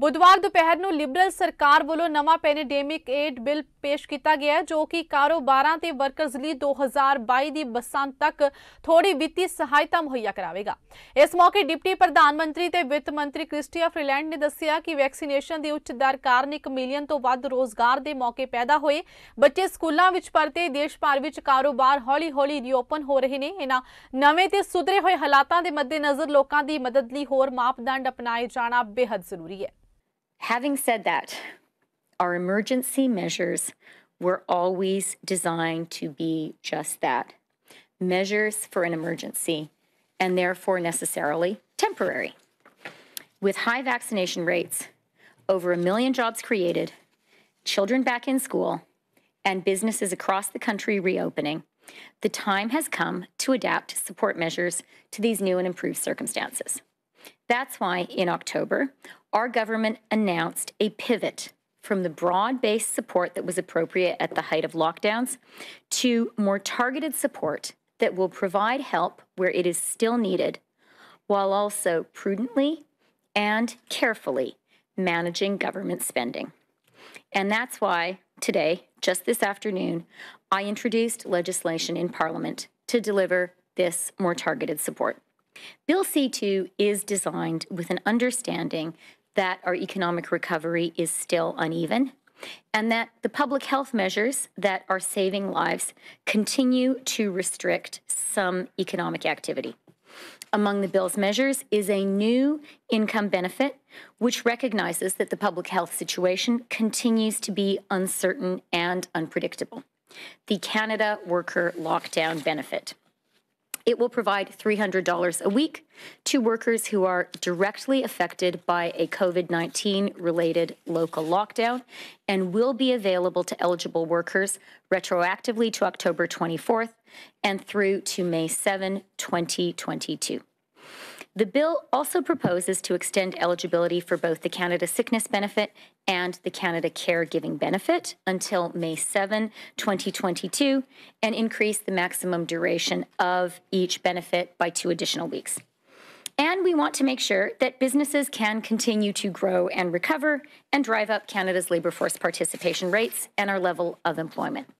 बुधवार दोपहर न लिबरल सरकार वालों नवा पेनेडेमिक एड बिल पेश किया गया जो कि कारोबारा के वर्करस लिए दो हज़ार बई की बसंत तक थोड़ी वित्तीय सहायता मुहैया करावेगा इस मौके डिप्टी प्रधानमंत्री के वित्त मंत्री क्रिस्टिया फ्रीलैंड ने दसिया कि वैक्सीनेशन की उच्च दर कारण एक मिलियन तो वो रोजगार के मौके पैदा होए बच्चे स्कूलों में परते देश भर में कारोबार हौली हौली रीओपन हो रहे हैं इन्ह नवे तो सुधरे हुए हालातों के मद्देनज़र लोगों की मदद लिए होर मापदंड अपनाए जाना बेहद जरूरी है Having said that, our emergency measures were always designed to be just that measures for an emergency, and therefore necessarily temporary. With high vaccination rates, over a million jobs created, children back in school, and businesses across the country reopening, the time has come to adapt support measures to these new and improved circumstances. That's why in October, our government announced a pivot from the broad based support that was appropriate at the height of lockdowns to more targeted support that will provide help where it is still needed, while also prudently and carefully managing government spending. And that's why today, just this afternoon, I introduced legislation in Parliament to deliver this more targeted support. Bill C 2 is designed with an understanding that our economic recovery is still uneven and that the public health measures that are saving lives continue to restrict some economic activity. Among the bill's measures is a new income benefit, which recognizes that the public health situation continues to be uncertain and unpredictable the Canada Worker Lockdown Benefit. It will provide $300 a week to workers who are directly affected by a COVID 19 related local lockdown and will be available to eligible workers retroactively to October 24th and through to May 7, 2022. The bill also proposes to extend eligibility for both the Canada Sickness Benefit and the Canada Caregiving Benefit until May 7, 2022, and increase the maximum duration of each benefit by two additional weeks. And we want to make sure that businesses can continue to grow and recover and drive up Canada's labour force participation rates and our level of employment.